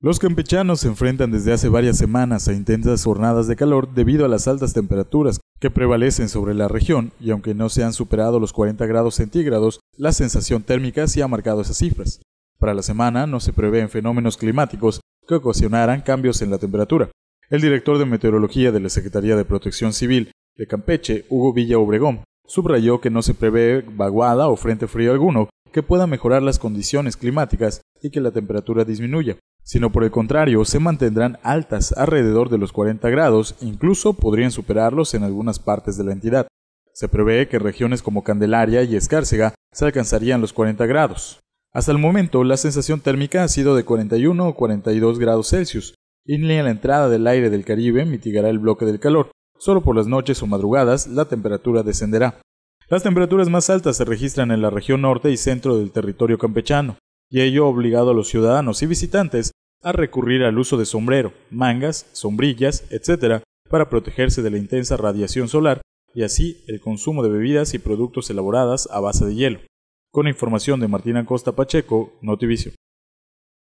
Los campechanos se enfrentan desde hace varias semanas a intensas jornadas de calor debido a las altas temperaturas que prevalecen sobre la región y aunque no se han superado los 40 grados centígrados, la sensación térmica sí ha marcado esas cifras. Para la semana no se prevén fenómenos climáticos que ocasionaran cambios en la temperatura. El director de Meteorología de la Secretaría de Protección Civil de Campeche, Hugo Villa Obregón, subrayó que no se prevé vaguada o frente frío alguno que pueda mejorar las condiciones climáticas y que la temperatura disminuya sino por el contrario se mantendrán altas alrededor de los 40 grados e incluso podrían superarlos en algunas partes de la entidad. Se prevé que regiones como Candelaria y Escárcega se alcanzarían los 40 grados. Hasta el momento, la sensación térmica ha sido de 41 o 42 grados Celsius, y ni la entrada del aire del Caribe mitigará el bloque del calor. Solo por las noches o madrugadas la temperatura descenderá. Las temperaturas más altas se registran en la región norte y centro del territorio campechano y ello ha obligado a los ciudadanos y visitantes a recurrir al uso de sombrero, mangas, sombrillas, etc., para protegerse de la intensa radiación solar y así el consumo de bebidas y productos elaboradas a base de hielo. Con información de Martina Costa Pacheco, Notivicio.